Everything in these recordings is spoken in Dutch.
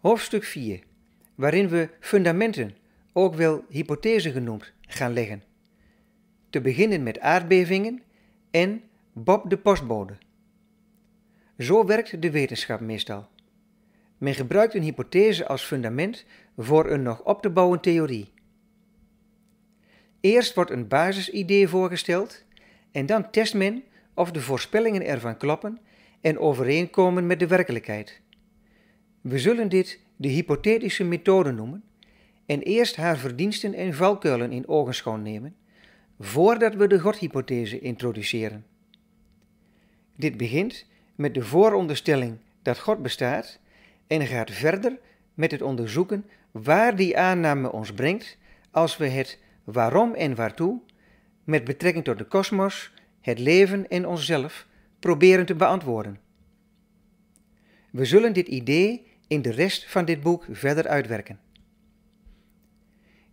Hoofdstuk 4, waarin we fundamenten, ook wel hypothese genoemd, gaan leggen. Te beginnen met aardbevingen en Bob de postbode. Zo werkt de wetenschap meestal. Men gebruikt een hypothese als fundament voor een nog op te bouwen theorie. Eerst wordt een basisidee voorgesteld en dan test men of de voorspellingen ervan kloppen en overeenkomen met de werkelijkheid. We zullen dit de hypothetische methode noemen en eerst haar verdiensten en valkuilen in ogenschouw nemen voordat we de godhypothese introduceren. Dit begint met de vooronderstelling dat God bestaat en gaat verder met het onderzoeken waar die aanname ons brengt als we het waarom en waartoe met betrekking tot de kosmos, het leven en onszelf proberen te beantwoorden. We zullen dit idee in de rest van dit boek verder uitwerken.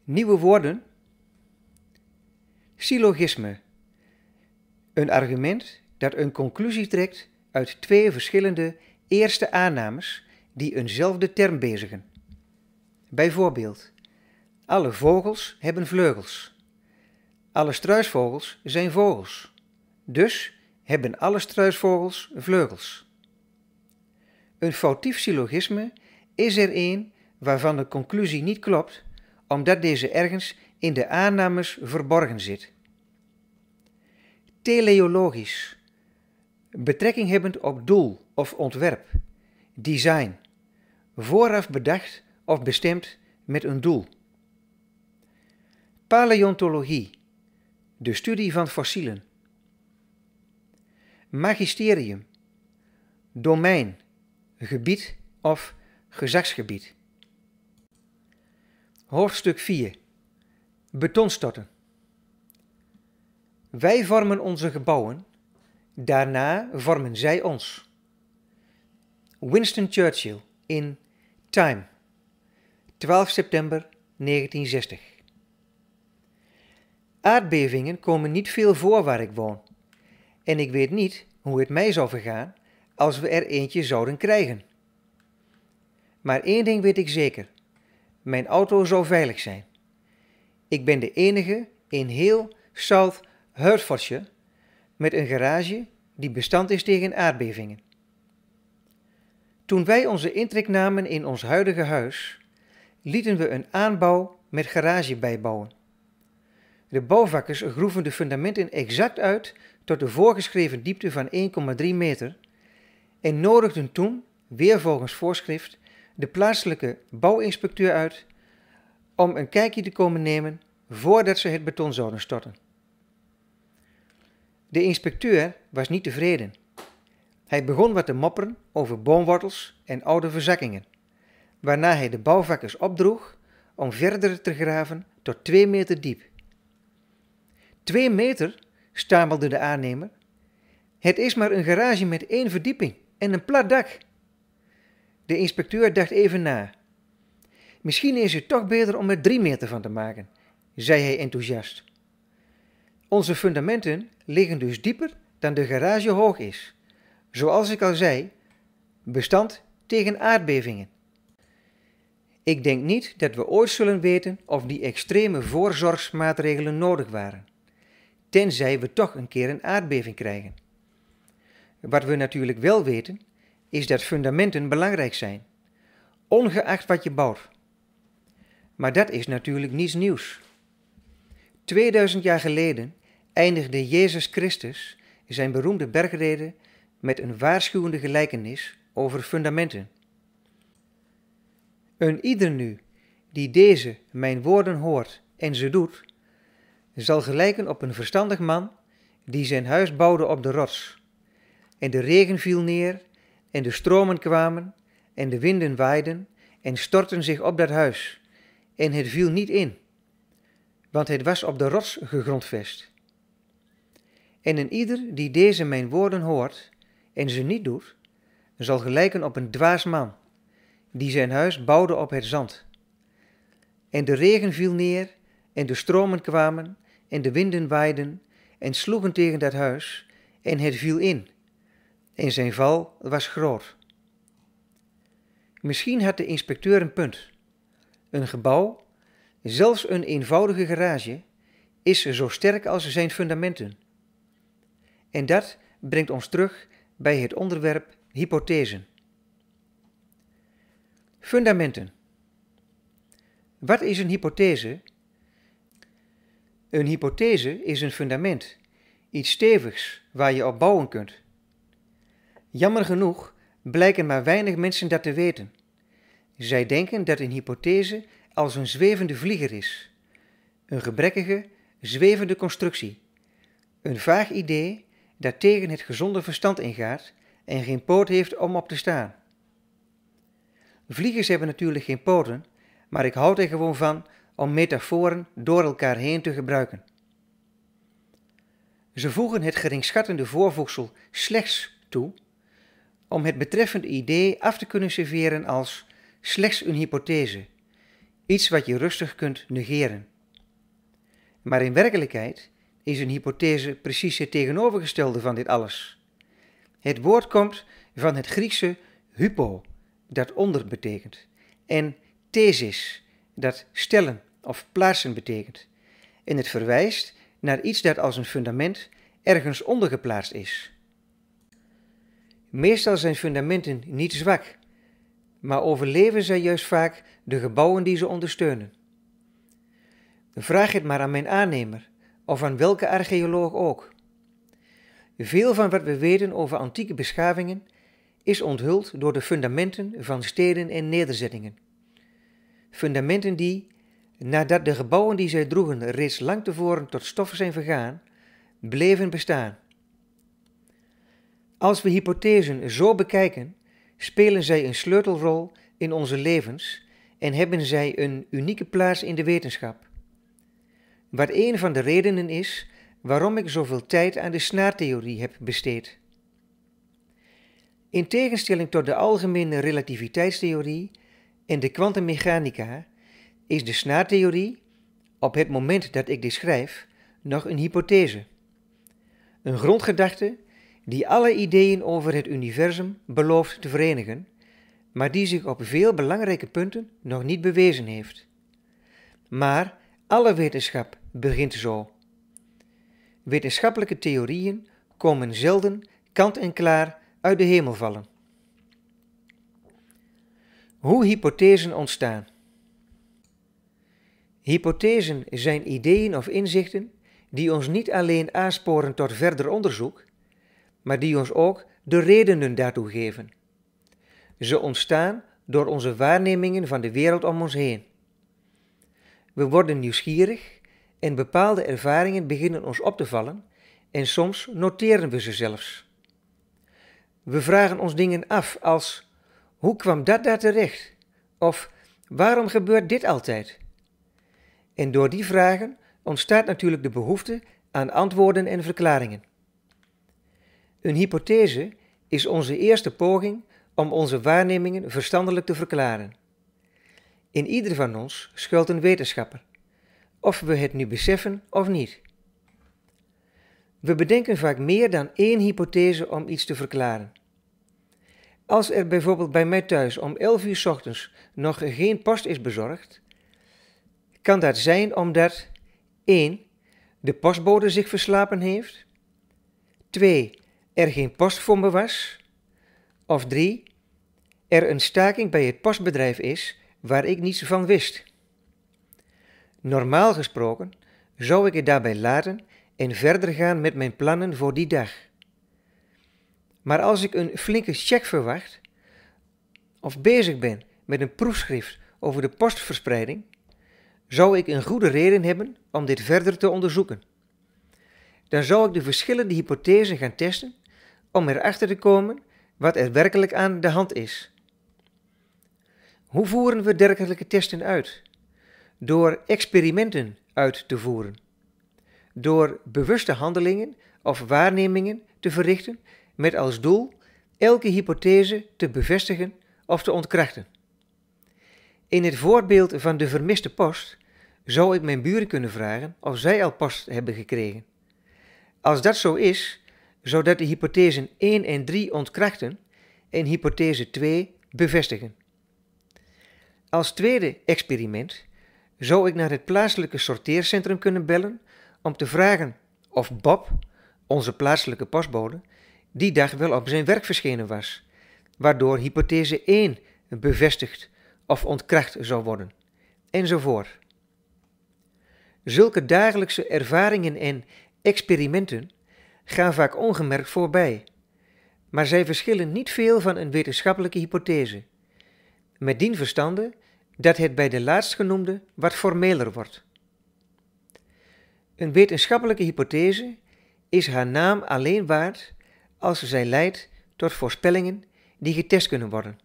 Nieuwe woorden. Syllogisme. Een argument dat een conclusie trekt uit twee verschillende eerste aannames die eenzelfde term bezigen. Bijvoorbeeld, alle vogels hebben vleugels. Alle struisvogels zijn vogels. Dus hebben alle struisvogels vleugels. Een foutief syllogisme is er een waarvan de conclusie niet klopt, omdat deze ergens in de aannames verborgen zit. Teleologisch. Betrekking hebbend op doel of ontwerp, design, vooraf bedacht of bestemd met een doel. Paleontologie, de studie van fossielen. Magisterium, domein, gebied of gezagsgebied. Hoofdstuk 4. Betonstorten. Wij vormen onze gebouwen, daarna vormen zij ons. Winston Churchill in Time, 12 september 1960. Aardbevingen komen niet veel voor waar ik woon, en ik weet niet hoe het mij zou vergaan als we er eentje zouden krijgen. Maar één ding weet ik zeker: mijn auto zou veilig zijn. Ik ben de enige in heel South Hertfordshire met een garage die bestand is tegen aardbevingen. Toen wij onze intrek namen in ons huidige huis, lieten we een aanbouw met garage bijbouwen. De bouwvakkers groeven de fundamenten exact uit tot de voorgeschreven diepte van 1,3 meter en nodigden toen, weer volgens voorschrift, de plaatselijke bouwinspecteur uit om een kijkje te komen nemen voordat ze het beton zouden storten. De inspecteur was niet tevreden. Hij begon wat te mopperen over boomwortels en oude verzakkingen, waarna hij de bouwvakkers opdroeg om verder te graven tot twee meter diep. Twee meter, stamelde de aannemer. Het is maar een garage met één verdieping en een plat dak. De inspecteur dacht even na. Misschien is het toch beter om er drie meter van te maken, zei hij enthousiast. Onze fundamenten liggen dus dieper dan de garage hoog is. Zoals ik al zei, bestand tegen aardbevingen. Ik denk niet dat we ooit zullen weten of die extreme voorzorgsmaatregelen nodig waren, tenzij we toch een keer een aardbeving krijgen. Wat we natuurlijk wel weten, is dat fundamenten belangrijk zijn, ongeacht wat je bouwt. Maar dat is natuurlijk niets nieuws. 2000 jaar geleden eindigde Jezus Christus zijn beroemde bergreden met een waarschuwende gelijkenis over fundamenten. Een ieder nu die deze mijn woorden hoort en ze doet, zal gelijken op een verstandig man die zijn huis bouwde op de rots. En de regen viel neer, en de stromen kwamen, en de winden waaiden, en stortten zich op dat huis. En het viel niet in, want het was op de rots gegrondvest. En een ieder die deze mijn woorden hoort en ze niet doet, zal gelijken op een dwaas man, die zijn huis bouwde op het zand. En de regen viel neer, en de stromen kwamen, en de winden waaiden, en sloegen tegen dat huis, en het viel in, en zijn val was groot. Misschien had de inspecteur een punt. Een gebouw, zelfs een eenvoudige garage, is zo sterk als zijn fundamenten. En dat brengt ons terug bij het onderwerp hypothesen. Fundamenten. Wat is een hypothese? Een hypothese is een fundament, iets stevigs waar je op bouwen kunt. Jammer genoeg blijken maar weinig mensen dat te weten. Zij denken dat een hypothese als een zwevende vlieger is. Een gebrekkige, zwevende constructie. Een vaag idee dat tegen het gezonde verstand ingaat en geen poot heeft om op te staan. Vliegers hebben natuurlijk geen poten, maar ik houd er gewoon van om metaforen door elkaar heen te gebruiken. Ze voegen het geringschattende voorvoegsel slechts toe om het betreffende idee af te kunnen serveren als slechts een hypothese, iets wat je rustig kunt negeren. Maar in werkelijkheid is een hypothese precies het tegenovergestelde van dit alles. Het woord komt van het Griekse hypo, dat onder betekent, en thesis, dat stellen of plaatsen betekent. En het verwijst naar iets dat als een fundament ergens onder geplaatst is. Meestal zijn fundamenten niet zwak, maar overleven zij juist vaak de gebouwen die ze ondersteunen. Vraag het maar aan mijn aannemer of aan welke archeoloog ook. Veel van wat we weten over antieke beschavingen is onthuld door de fundamenten van steden en nederzettingen. Fundamenten die, nadat de gebouwen die zij droegen reeds lang tevoren tot stof zijn vergaan, bleven bestaan. Als we hypothesen zo bekijken, spelen zij een sleutelrol in onze levens en hebben zij een unieke plaats in de wetenschap. Wat een van de redenen is waarom ik zoveel tijd aan de snaartheorie heb besteed. In tegenstelling tot de algemene relativiteitstheorie en de kwantummechanica is de snaartheorie, op het moment dat ik dit schrijf, nog een hypothese. Een grondgedachte die alle ideeën over het universum belooft te verenigen, maar die zich op veel belangrijke punten nog niet bewezen heeft. Maar alle wetenschap begint zo. Wetenschappelijke theorieën komen zelden kant en klaar uit de hemel vallen. Hoe hypothesen ontstaan. Hypothesen zijn ideeën of inzichten die ons niet alleen aansporen tot verder onderzoek, maar die ons ook de redenen daartoe geven. Ze ontstaan door onze waarnemingen van de wereld om ons heen. We worden nieuwsgierig en bepaalde ervaringen beginnen ons op te vallen en soms noteren we ze zelfs. We vragen ons dingen af als hoe kwam dat daar terecht? Of waarom gebeurt dit altijd? En door die vragen ontstaat natuurlijk de behoefte aan antwoorden en verklaringen. Een hypothese is onze eerste poging om onze waarnemingen verstandelijk te verklaren. In ieder van ons schuilt een wetenschapper, of we het nu beseffen of niet. We bedenken vaak meer dan één hypothese om iets te verklaren. Als er bijvoorbeeld bij mij thuis om 11 uur ochtends nog geen post is bezorgd, kan dat zijn omdat 1. de postbode zich verslapen heeft, 2 er geen post voor me was. Of drie, er een staking bij het postbedrijf is waar ik niets van wist. Normaal gesproken zou ik het daarbij laten en verder gaan met mijn plannen voor die dag. Maar als ik een flinke check verwacht of bezig ben met een proefschrift over de postverspreiding, zou ik een goede reden hebben om dit verder te onderzoeken. Dan zou ik de verschillende hypothesen gaan testen om erachter te komen wat er werkelijk aan de hand is. Hoe voeren we dergelijke testen uit? Door experimenten uit te voeren. Door bewuste handelingen of waarnemingen te verrichten met als doel elke hypothese te bevestigen of te ontkrachten. In het voorbeeld van de vermiste post zou ik mijn buren kunnen vragen of zij al post hebben gekregen. Als dat zo is, zodat de hypothese 1 en 3 ontkrachten en hypothese 2 bevestigen. Als tweede experiment zou ik naar het plaatselijke sorteercentrum kunnen bellen om te vragen of Bob, onze plaatselijke postbode, die dag wel op zijn werk verschenen was, waardoor hypothese 1 bevestigd of ontkracht zou worden, enzovoort. Zulke dagelijkse ervaringen en experimenten gaan vaak ongemerkt voorbij, maar zij verschillen niet veel van een wetenschappelijke hypothese, met dien verstande dat het bij de laatstgenoemde wat formeler wordt. Een wetenschappelijke hypothese is haar naam alleen waard als zij leidt tot voorspellingen die getest kunnen worden.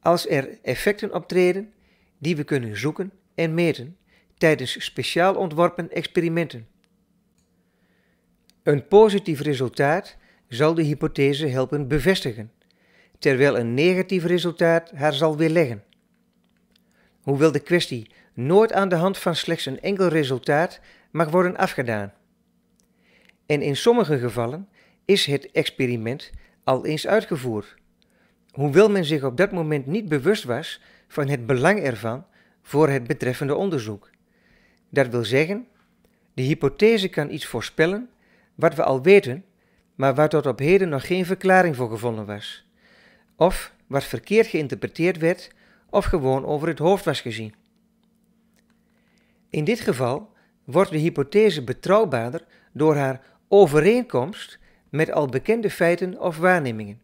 Als er effecten optreden die we kunnen zoeken en meten tijdens speciaal ontworpen experimenten. Een positief resultaat zal de hypothese helpen bevestigen, terwijl een negatief resultaat haar zal weerleggen. Hoewel de kwestie nooit aan de hand van slechts een enkel resultaat mag worden afgedaan. En in sommige gevallen is het experiment al eens uitgevoerd, hoewel men zich op dat moment niet bewust was van het belang ervan voor het betreffende onderzoek. Dat wil zeggen, de hypothese kan iets voorspellen wat we al weten, maar waar tot op heden nog geen verklaring voor gevonden was. Of wat verkeerd geïnterpreteerd werd of gewoon over het hoofd was gezien. In dit geval wordt de hypothese betrouwbaarder door haar overeenkomst met al bekende feiten of waarnemingen.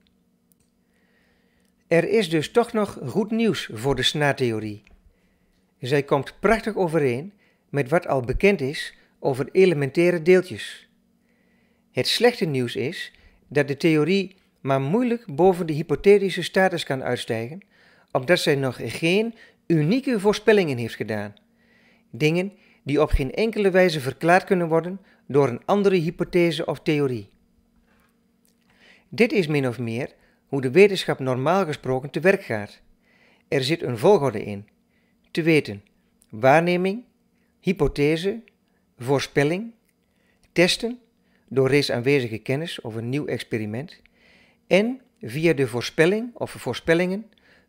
Er is dus toch nog goed nieuws voor de snaartheorie. Zij komt prachtig overeen met wat al bekend is over elementaire deeltjes. Het slechte nieuws is dat de theorie maar moeilijk boven de hypothetische status kan uitstijgen, omdat zij nog geen unieke voorspellingen heeft gedaan. Dingen die op geen enkele wijze verklaard kunnen worden door een andere hypothese of theorie. Dit is min of meer hoe de wetenschap normaal gesproken te werk gaat. Er zit een volgorde in. Te weten, waarneming, hypothese, voorspelling, testen door reeds aanwezige kennis of een nieuw experiment. En via de voorspelling of voorspellingen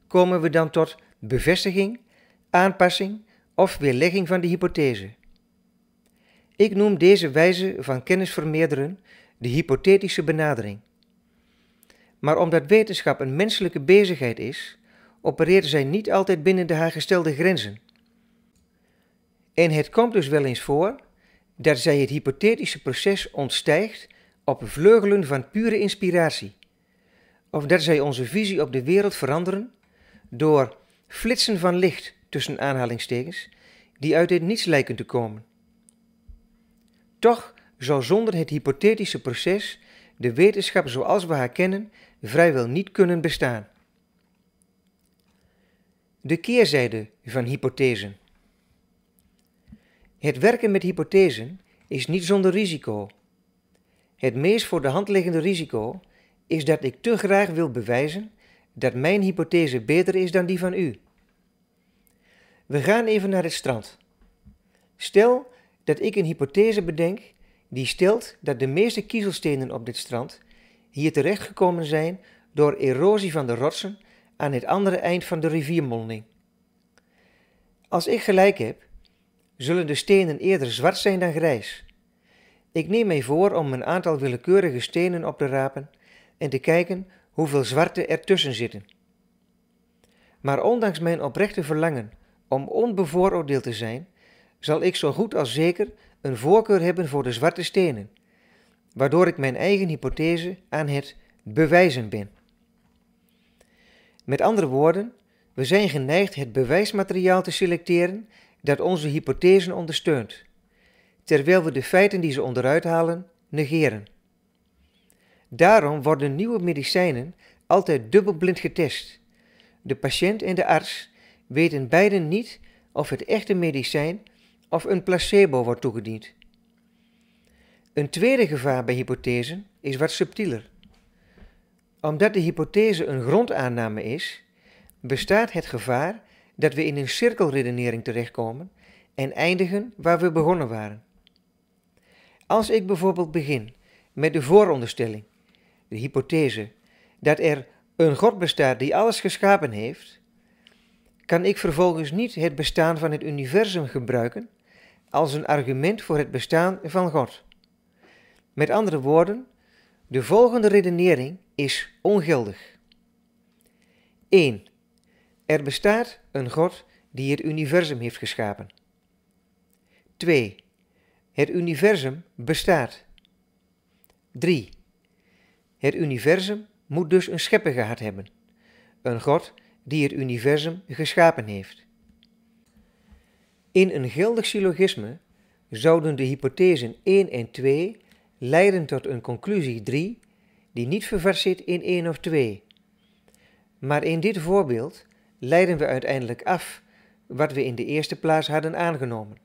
komen we dan tot bevestiging, aanpassing of weerlegging van de hypothese. Ik noem deze wijze van kennis vermeerderen de hypothetische benadering. Maar omdat wetenschap een menselijke bezigheid is, opereert zij niet altijd binnen de haar gestelde grenzen. En het komt dus wel eens voor zij het hypothetische proces ontstijgt op vleugelen van pure inspiratie. Of dat zij onze visie op de wereld veranderen door flitsen van licht tussen aanhalingstekens die uit het niets lijken te komen. Toch zou zonder het hypothetische proces de wetenschap zoals we haar kennen vrijwel niet kunnen bestaan. De keerzijde van hypothesen. Het werken met hypothesen is niet zonder risico. Het meest voor de hand liggende risico is dat ik te graag wil bewijzen dat mijn hypothese beter is dan die van u. We gaan even naar het strand. Stel dat ik een hypothese bedenk die stelt dat de meeste kiezelstenen op dit strand hier terechtgekomen zijn door erosie van de rotsen aan het andere eind van de riviermonding. Als ik gelijk heb, zullen de stenen eerder zwart zijn dan grijs. Ik neem mij voor om een aantal willekeurige stenen op te rapen en te kijken hoeveel zwarte er tussen zitten. Maar ondanks mijn oprechte verlangen om onbevooroordeeld te zijn, zal ik zo goed als zeker een voorkeur hebben voor de zwarte stenen, waardoor ik mijn eigen hypothese aan het bewijzen ben. Met andere woorden, we zijn geneigd het bewijsmateriaal te selecteren dat onze hypothesen ondersteunt, terwijl we de feiten die ze onderuit halen negeren. Daarom worden nieuwe medicijnen altijd dubbelblind getest. De patiënt en de arts weten beiden niet of het echte medicijn of een placebo wordt toegediend. Een tweede gevaar bij hypothesen is wat subtieler. Omdat de hypothese een grondaanname is, bestaat het gevaar dat we in een cirkelredenering terechtkomen en eindigen waar we begonnen waren. Als ik bijvoorbeeld begin met de vooronderstelling, de hypothese, dat er een God bestaat die alles geschapen heeft, kan ik vervolgens niet het bestaan van het universum gebruiken als een argument voor het bestaan van God. Met andere woorden, de volgende redenering is ongeldig. 1. Er bestaat een God die het universum heeft geschapen. 2. Het universum bestaat. 3. Het universum moet dus een schepper gehad hebben. Een God die het universum geschapen heeft. In een geldig syllogisme zouden de hypothesen 1 en 2 leiden tot een conclusie 3 die niet vervat zit in 1 of 2. Maar in dit voorbeeld leiden we uiteindelijk af wat we in de eerste plaats hadden aangenomen.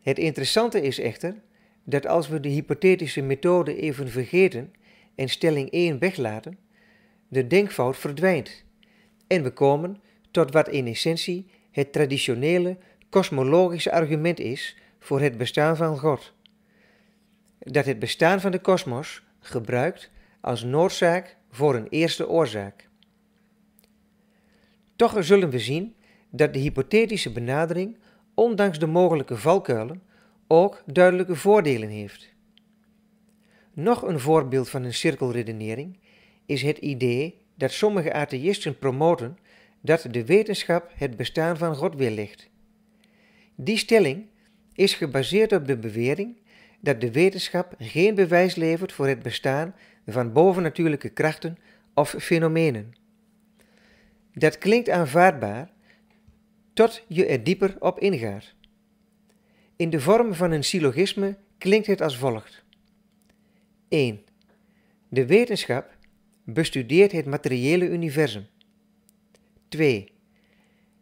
Het interessante is echter dat als we de hypothetische methode even vergeten en stelling 1 weglaten, de denkfout verdwijnt en we komen tot wat in essentie het traditionele kosmologische argument is voor het bestaan van God. Dat het bestaan van de kosmos gebruikt als noodzaak voor een eerste oorzaak. Toch zullen we zien dat de hypothetische benadering, ondanks de mogelijke valkuilen, ook duidelijke voordelen heeft. Nog een voorbeeld van een cirkelredenering is het idee dat sommige atheïsten promoten dat de wetenschap het bestaan van God weerlegt. Die stelling is gebaseerd op de bewering dat de wetenschap geen bewijs levert voor het bestaan van bovennatuurlijke krachten of fenomenen. Dat klinkt aanvaardbaar tot je er dieper op ingaat. In de vorm van een syllogisme klinkt het als volgt. 1. De wetenschap bestudeert het materiële universum. 2.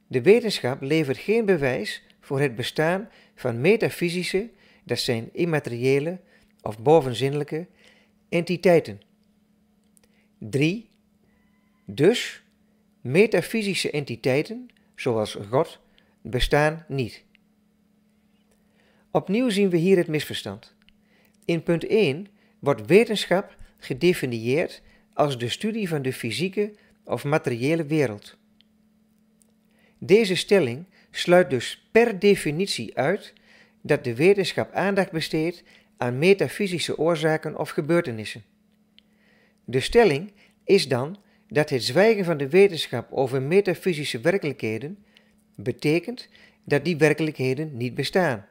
De wetenschap levert geen bewijs voor het bestaan van metafysische, dat zijn immateriële of bovenzinnelijke, entiteiten. 3. Dus Metafysische entiteiten, zoals God, bestaan niet. Opnieuw zien we hier het misverstand. In punt 1 wordt wetenschap gedefinieerd als de studie van de fysieke of materiële wereld. Deze stelling sluit dus per definitie uit dat de wetenschap aandacht besteedt aan metafysische oorzaken of gebeurtenissen. De stelling is dan dat het zwijgen van de wetenschap over metafysische werkelijkheden betekent dat die werkelijkheden niet bestaan.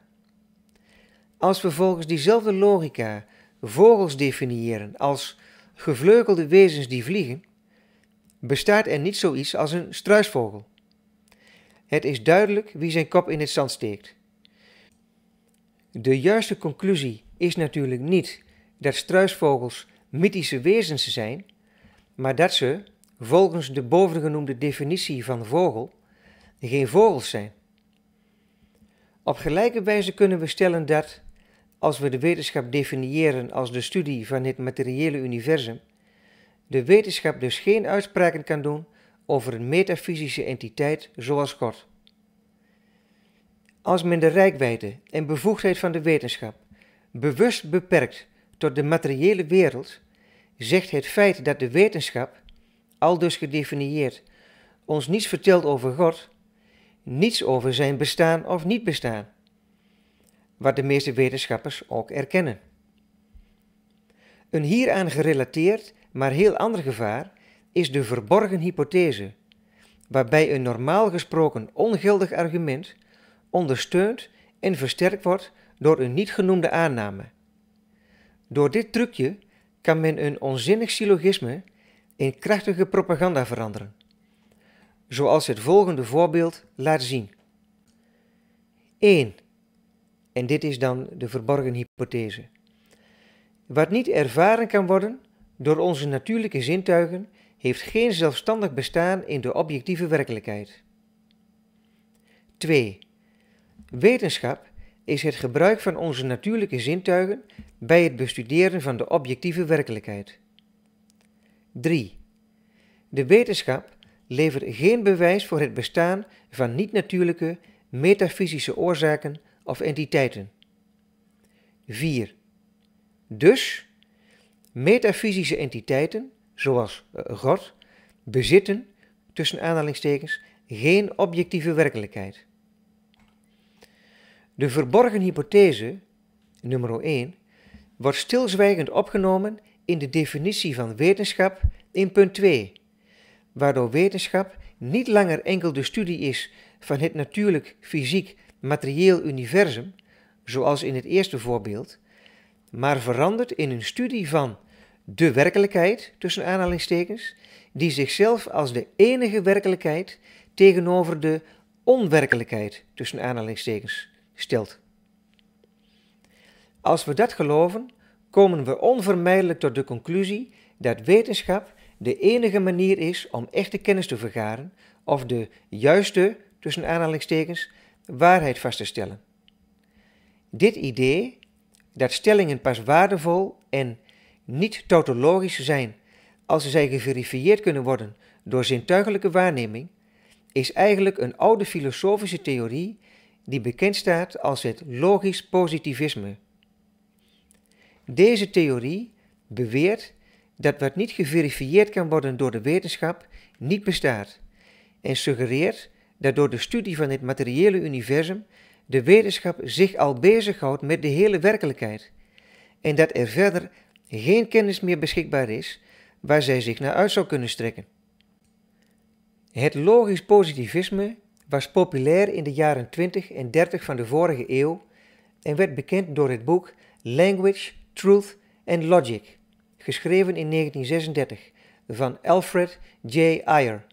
Als we volgens diezelfde logica vogels definiëren als gevleugelde wezens die vliegen, bestaat er niet zoiets als een struisvogel. Het is duidelijk wie zijn kop in het zand steekt. De juiste conclusie is natuurlijk niet dat struisvogels mythische wezens zijn, maar dat ze, volgens de bovengenoemde definitie van vogel geen vogels zijn. Op gelijke wijze kunnen we stellen dat, als we de wetenschap definiëren als de studie van het materiële universum, de wetenschap dus geen uitspraken kan doen over een metafysische entiteit zoals God. Als men de rijkwijde en bevoegdheid van de wetenschap bewust beperkt tot de materiële wereld, zegt het feit dat de wetenschap al dus gedefinieerd, ons niets vertelt over God, niets over zijn bestaan of niet bestaan, wat de meeste wetenschappers ook erkennen. Een hieraan gerelateerd, maar heel ander gevaar is de verborgen hypothese, waarbij een normaal gesproken ongeldig argument ondersteund en versterkt wordt door een niet genoemde aanname. Door dit trucje kan men een onzinnig syllogisme in krachtige propaganda veranderen, zoals het volgende voorbeeld laat zien. 1. En dit is dan de verborgen hypothese. Wat niet ervaren kan worden door onze natuurlijke zintuigen, heeft geen zelfstandig bestaan in de objectieve werkelijkheid. 2. Wetenschap is het gebruik van onze natuurlijke zintuigen bij het bestuderen van de objectieve werkelijkheid. 3. De wetenschap levert geen bewijs voor het bestaan van niet-natuurlijke, metafysische oorzaken of entiteiten. 4. Dus metafysische entiteiten, zoals eh, God, bezitten, tussen aanhalingstekens, geen objectieve werkelijkheid. De verborgen hypothese, nummer 1, wordt stilzwijgend opgenomen in de definitie van wetenschap in punt 2, waardoor wetenschap niet langer enkel de studie is van het natuurlijk, fysiek, materieel universum, zoals in het eerste voorbeeld, maar verandert in een studie van de werkelijkheid, tussen aanhalingstekens, die zichzelf als de enige werkelijkheid tegenover de onwerkelijkheid, tussen aanhalingstekens, stelt. Als we dat geloven, komen we onvermijdelijk tot de conclusie dat wetenschap de enige manier is om echte kennis te vergaren of de juiste, tussen aanhalingstekens, waarheid vast te stellen. Dit idee, dat stellingen pas waardevol en niet tautologisch zijn als zij geverifieerd kunnen worden door zintuigelijke waarneming, is eigenlijk een oude filosofische theorie die bekend staat als het logisch positivisme deze theorie beweert dat wat niet geverifieerd kan worden door de wetenschap niet bestaat en suggereert dat door de studie van het materiële universum de wetenschap zich al bezighoudt met de hele werkelijkheid en dat er verder geen kennis meer beschikbaar is waar zij zich naar uit zou kunnen strekken. Het logisch positivisme was populair in de jaren 20 en 30 van de vorige eeuw en werd bekend door het boek Language Truth and Logic, geschreven in 1936 van Alfred J. Ayer.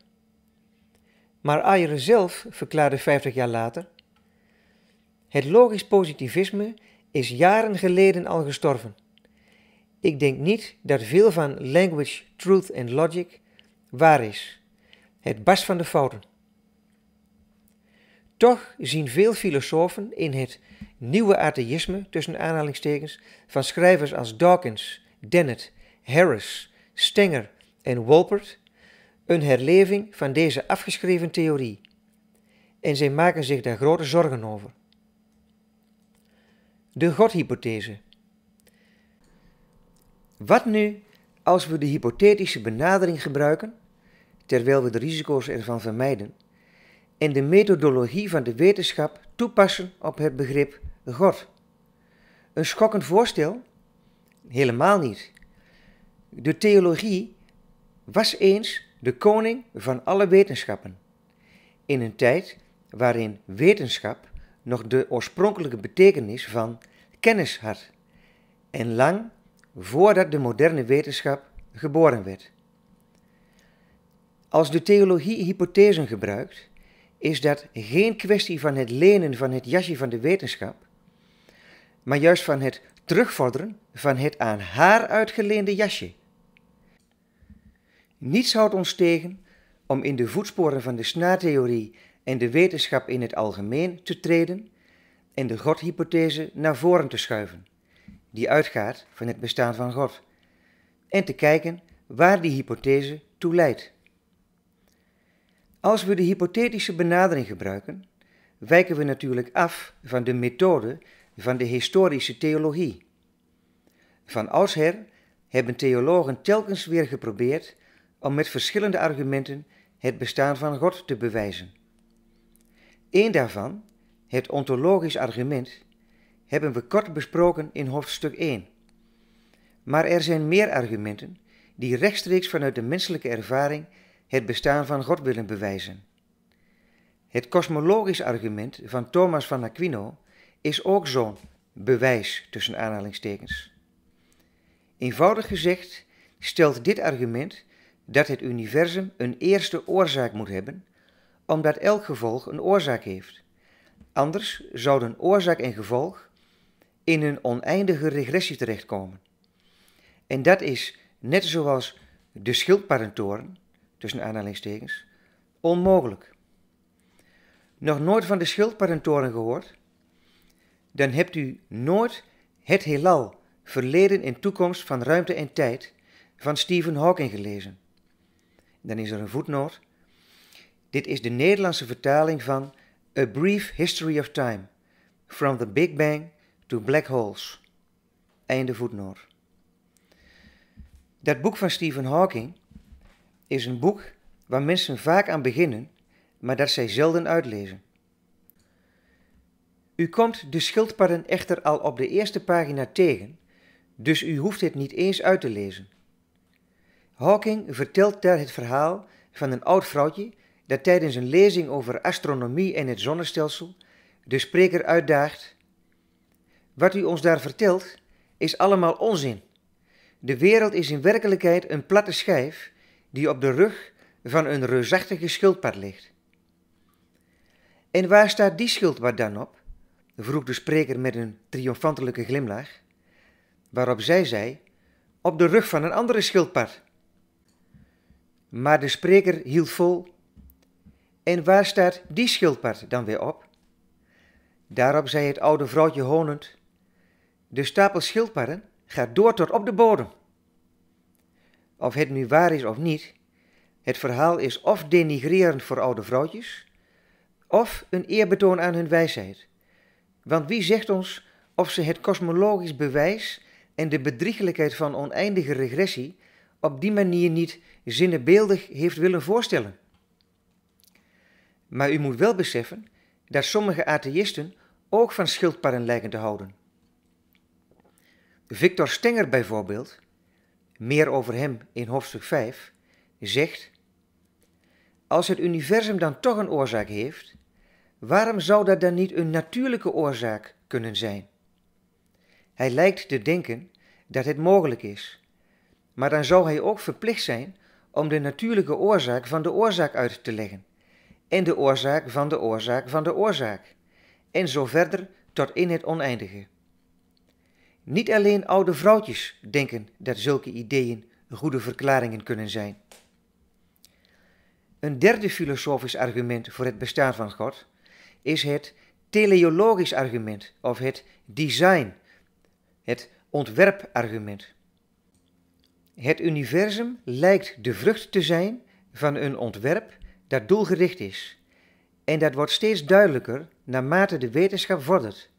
Maar Ayer zelf verklaarde 50 jaar later: Het logisch positivisme is jaren geleden al gestorven. Ik denk niet dat veel van Language, Truth and Logic waar is. Het bas van de fouten. Toch zien veel filosofen in het nieuwe atheïsme, tussen aanhalingstekens, van schrijvers als Dawkins, Dennett, Harris, Stenger en Wolpert een herleving van deze afgeschreven theorie. En zij maken zich daar grote zorgen over. De godhypothese. Wat nu als we de hypothetische benadering gebruiken, terwijl we de risico's ervan vermijden? en de methodologie van de wetenschap toepassen op het begrip God. Een schokkend voorstel? Helemaal niet. De theologie was eens de koning van alle wetenschappen. In een tijd waarin wetenschap nog de oorspronkelijke betekenis van kennis had en lang voordat de moderne wetenschap geboren werd. Als de theologie hypothesen gebruikt, is dat geen kwestie van het lenen van het jasje van de wetenschap, maar juist van het terugvorderen van het aan haar uitgeleende jasje. Niets houdt ons tegen om in de voetsporen van de snaartheorie en de wetenschap in het algemeen te treden en de Godhypothese naar voren te schuiven, die uitgaat van het bestaan van God, en te kijken waar die hypothese toe leidt. Als we de hypothetische benadering gebruiken, wijken we natuurlijk af van de methode van de historische theologie. Van oudsher hebben theologen telkens weer geprobeerd om met verschillende argumenten het bestaan van God te bewijzen. Eén daarvan, het ontologisch argument, hebben we kort besproken in hoofdstuk 1. Maar er zijn meer argumenten die rechtstreeks vanuit de menselijke ervaring het bestaan van God willen bewijzen. Het kosmologisch argument van Thomas van Aquino is ook zo'n bewijs tussen aanhalingstekens. Eenvoudig gezegd stelt dit argument dat het universum een eerste oorzaak moet hebben, omdat elk gevolg een oorzaak heeft. Anders zouden oorzaak en gevolg in een oneindige regressie terechtkomen. En dat is net zoals de Schildparentoren tussen aanhalingstekens, onmogelijk. Nog nooit van de schildpaddentoren gehoord? Dan hebt u nooit het heelal, verleden en toekomst van ruimte en tijd van Stephen Hawking gelezen. Dan is er een voetnoot. Dit is de Nederlandse vertaling van A Brief History of Time, From the Big Bang to Black Holes. Einde voetnoot. Dat boek van Stephen Hawking is een boek waar mensen vaak aan beginnen, maar dat zij zelden uitlezen. U komt de schildpadden echter al op de eerste pagina tegen, dus u hoeft het niet eens uit te lezen. Hawking vertelt daar het verhaal van een oud vrouwtje dat tijdens een lezing over astronomie en het zonnestelsel de spreker uitdaagt: Wat u ons daar vertelt is allemaal onzin. De wereld is in werkelijkheid een platte schijf die op de rug van een reusachtige schildpad ligt. En waar staat die schildpad dan op? vroeg de spreker met een triomfantelijke glimlach, waarop zij zei: Op de rug van een andere schildpad. Maar de spreker hield vol. En waar staat die schildpad dan weer op? Daarop zei het oude vrouwtje honend: De stapel schildpadden gaat door tot op de bodem of het nu waar is of niet, het verhaal is of denigrerend voor oude vrouwtjes, of een eerbetoon aan hun wijsheid. Want wie zegt ons of ze het kosmologisch bewijs en de bedriegelijkheid van oneindige regressie op die manier niet zinnebeeldig heeft willen voorstellen? Maar u moet wel beseffen dat sommige atheïsten ook van schildpadden lijken te houden. Victor Stenger bijvoorbeeld meer over hem in hoofdstuk 5, zegt: Als het universum dan toch een oorzaak heeft, waarom zou dat dan niet een natuurlijke oorzaak kunnen zijn? Hij lijkt te denken dat het mogelijk is, maar dan zou hij ook verplicht zijn om de natuurlijke oorzaak van de oorzaak uit te leggen, en de oorzaak van de oorzaak van de oorzaak, en zo verder tot in het oneindige. Niet alleen oude vrouwtjes denken dat zulke ideeën goede verklaringen kunnen zijn. Een derde filosofisch argument voor het bestaan van God is het teleologisch argument of het design, het ontwerpargument. Het universum lijkt de vrucht te zijn van een ontwerp dat doelgericht is. En dat wordt steeds duidelijker naarmate de wetenschap vordert,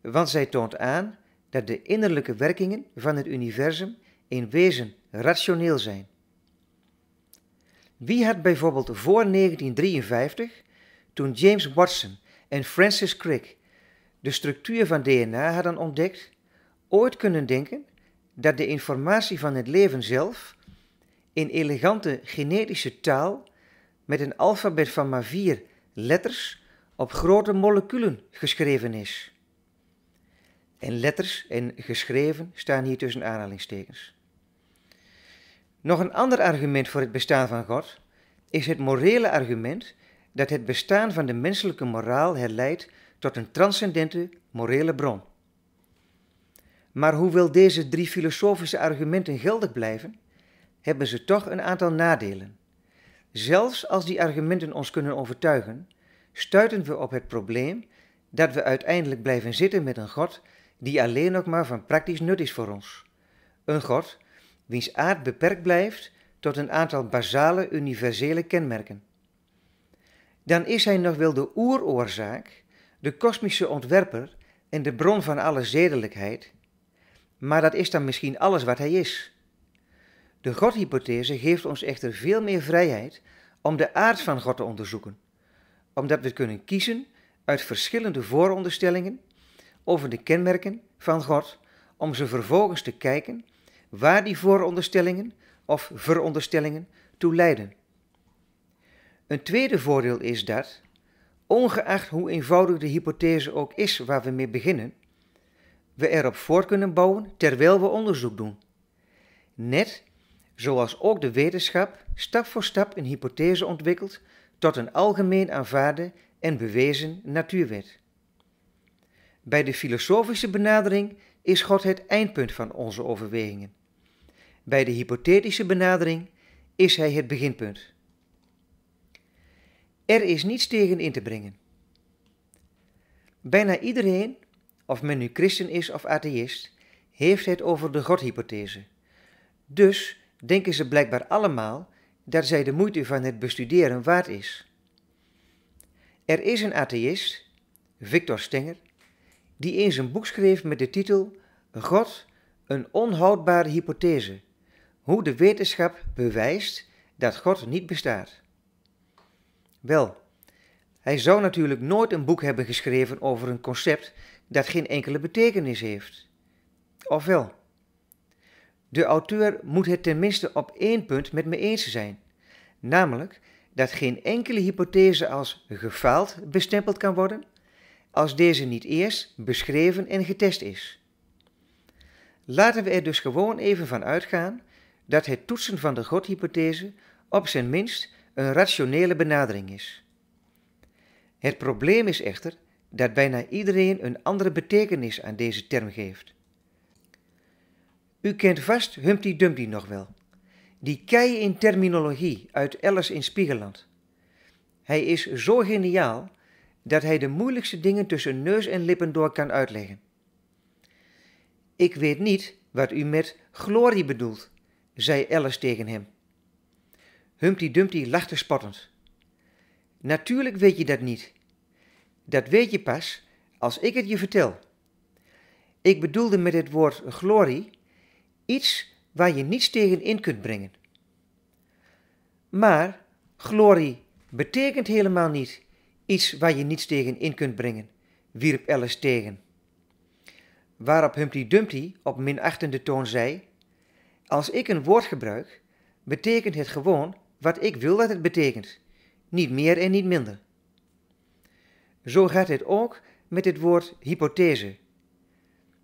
want zij toont aan dat de innerlijke werkingen van het universum in wezen rationeel zijn. Wie had bijvoorbeeld voor 1953, toen James Watson en Francis Crick de structuur van DNA hadden ontdekt, ooit kunnen denken dat de informatie van het leven zelf in elegante genetische taal met een alfabet van maar vier letters op grote moleculen geschreven is. En letters en geschreven staan hier tussen aanhalingstekens. Nog een ander argument voor het bestaan van God is het morele argument dat het bestaan van de menselijke moraal herleidt tot een transcendente morele bron. Maar hoewel deze drie filosofische argumenten geldig blijven, hebben ze toch een aantal nadelen. Zelfs als die argumenten ons kunnen overtuigen, stuiten we op het probleem dat we uiteindelijk blijven zitten met een God die alleen nog maar van praktisch nut is voor ons. Een God wiens aard beperkt blijft tot een aantal basale universele kenmerken. Dan is hij nog wel de oeroorzaak, de kosmische ontwerper en de bron van alle zedelijkheid, maar dat is dan misschien alles wat hij is. De Godhypothese geeft ons echter veel meer vrijheid om de aard van God te onderzoeken, omdat we kunnen kiezen uit verschillende vooronderstellingen over de kenmerken van God, om ze vervolgens te kijken waar die vooronderstellingen of veronderstellingen toe leiden. Een tweede voordeel is dat, ongeacht hoe eenvoudig de hypothese ook is waar we mee beginnen, we erop voort kunnen bouwen terwijl we onderzoek doen. Net zoals ook de wetenschap stap voor stap een hypothese ontwikkelt tot een algemeen aanvaarde en bewezen natuurwet. Bij de filosofische benadering is God het eindpunt van onze overwegingen. Bij de hypothetische benadering is Hij het beginpunt. Er is niets tegen in te brengen. Bijna iedereen, of men nu christen is of atheïst, heeft het over de Godhypothese. Dus denken ze blijkbaar allemaal dat zij de moeite van het bestuderen waard is. Er is een atheïst, Victor Stenger, die eens een boek schreef met de titel God, een onhoudbare hypothese. Hoe de wetenschap bewijst dat God niet bestaat. Wel, hij zou natuurlijk nooit een boek hebben geschreven over een concept dat geen enkele betekenis heeft. Ofwel, de auteur moet het tenminste op één punt met me eens zijn, namelijk dat geen enkele hypothese als gefaald bestempeld kan worden als deze niet eerst beschreven en getest is. Laten we er dus gewoon even van uitgaan dat het toetsen van de godhypothese op zijn minst een rationele benadering is. Het probleem is echter dat bijna iedereen een andere betekenis aan deze term geeft. U kent vast Humpty Dumpty nog wel, die kei in terminologie uit Alice in Spiegeland. Hij is zo geniaal dat hij de moeilijkste dingen tussen neus en lippen door kan uitleggen. Ik weet niet wat u met glorie bedoelt, zei Alice tegen hem. Humpty Dumpty lachte spottend. Natuurlijk weet je dat niet. Dat weet je pas als ik het je vertel. Ik bedoelde met het woord glorie iets waar je niets tegen in kunt brengen. Maar glorie betekent helemaal niet Iets waar je niets tegen in kunt brengen, wierp Alice tegen. Waarop Humpty Dumpty op minachtende toon zei: Als ik een woord gebruik, betekent het gewoon wat ik wil dat het betekent, niet meer en niet minder. Zo gaat het ook met het woord hypothese.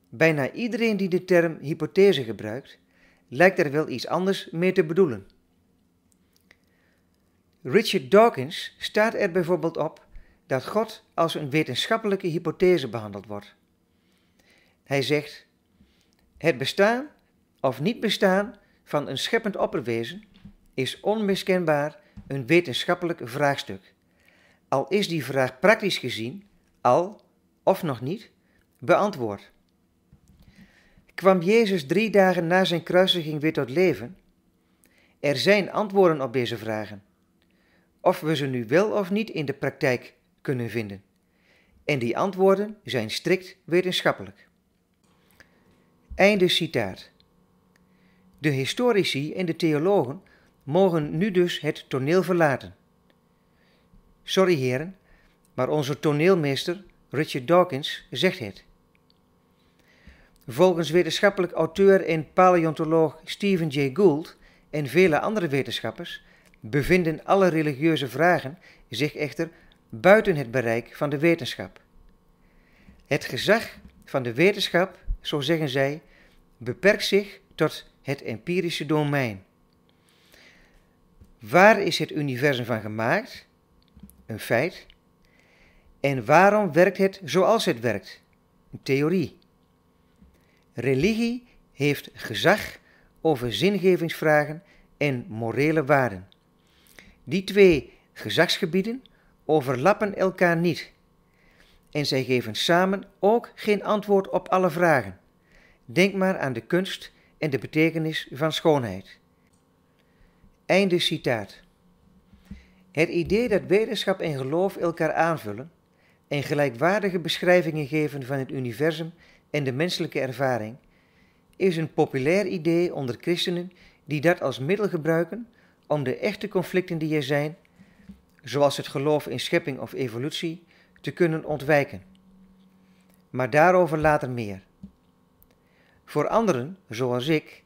Bijna iedereen die de term hypothese gebruikt, lijkt er wel iets anders mee te bedoelen. Richard Dawkins staat er bijvoorbeeld op dat God als een wetenschappelijke hypothese behandeld wordt. Hij zegt: Het bestaan of niet bestaan van een scheppend opperwezen is onmiskenbaar een wetenschappelijk vraagstuk. Al is die vraag praktisch gezien al of nog niet beantwoord. Kwam Jezus drie dagen na zijn kruisiging weer tot leven? Er zijn antwoorden op deze vragen. Of we ze nu wel of niet in de praktijk kunnen vinden. En die antwoorden zijn strikt wetenschappelijk. Einde citaat. De historici en de theologen mogen nu dus het toneel verlaten. Sorry heren, maar onze toneelmeester Richard Dawkins zegt het. Volgens wetenschappelijk auteur en paleontoloog Stephen Jay Gould en vele andere wetenschappers bevinden alle religieuze vragen zich echter buiten het bereik van de wetenschap. Het gezag van de wetenschap, zo zeggen zij, beperkt zich tot het empirische domein. Waar is het universum van gemaakt? Een feit. En waarom werkt het zoals het werkt? Een theorie. Religie heeft gezag over zingevingsvragen en morele waarden. Die twee gezagsgebieden overlappen elkaar niet. En zij geven samen ook geen antwoord op alle vragen. Denk maar aan de kunst en de betekenis van schoonheid. Einde citaat. Het idee dat wetenschap en geloof elkaar aanvullen en gelijkwaardige beschrijvingen geven van het universum en de menselijke ervaring, is een populair idee onder christenen die dat als middel gebruiken om de echte conflicten die er zijn zoals het geloof in schepping of evolutie, te kunnen ontwijken. Maar daarover later meer. Voor anderen, zoals ik,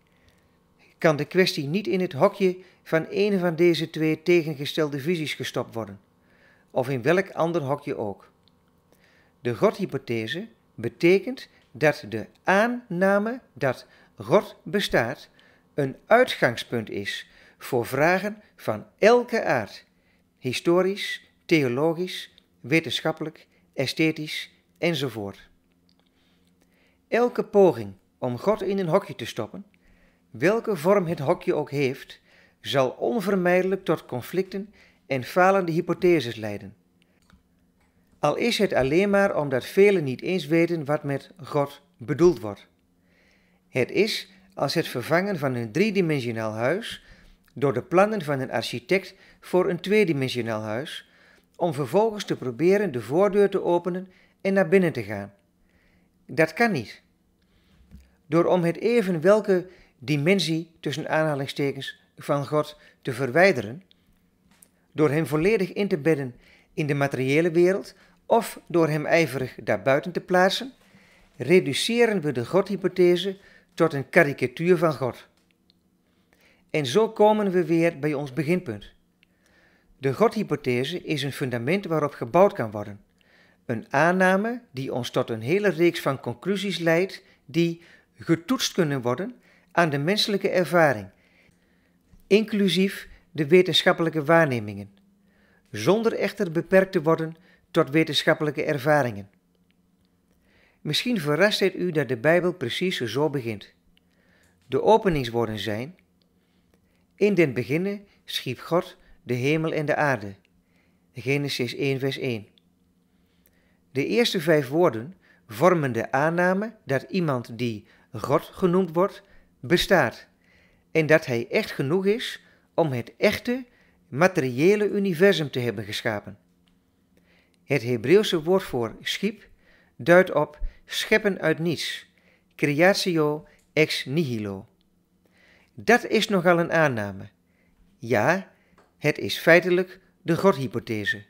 kan de kwestie niet in het hokje van een van deze twee tegengestelde visies gestopt worden, of in welk ander hokje ook. De Godhypothese betekent dat de aanname dat God bestaat een uitgangspunt is voor vragen van elke aard historisch, theologisch, wetenschappelijk, esthetisch enzovoort. Elke poging om God in een hokje te stoppen, welke vorm het hokje ook heeft, zal onvermijdelijk tot conflicten en falende hypotheses leiden. Al is het alleen maar omdat velen niet eens weten wat met God bedoeld wordt. Het is als het vervangen van een driedimensionaal huis door de plannen van een architect voor een tweedimensionaal huis, om vervolgens te proberen de voordeur te openen en naar binnen te gaan. Dat kan niet. Door om het even welke dimensie tussen aanhalingstekens van God te verwijderen, door hem volledig in te bedden in de materiële wereld of door hem ijverig daarbuiten te plaatsen, reduceren we de Godhypothese tot een karikatuur van God. En zo komen we weer bij ons beginpunt. De godhypothese is een fundament waarop gebouwd kan worden. Een aanname die ons tot een hele reeks van conclusies leidt die getoetst kunnen worden aan de menselijke ervaring, inclusief de wetenschappelijke waarnemingen, zonder echter beperkt te worden tot wetenschappelijke ervaringen. Misschien verrast het u dat de Bijbel precies zo begint. De openingswoorden zijn: In den beginnen schiep God de hemel en de aarde. Genesis 1, vers 1. De eerste vijf woorden vormen de aanname dat iemand die God genoemd wordt, bestaat en dat hij echt genoeg is om het echte, materiële universum te hebben geschapen. Het Hebreeuwse woord voor schiep duidt op scheppen uit niets, creatio ex nihilo. Dat is nogal een aanname. Ja, het is feitelijk de Godhypothese.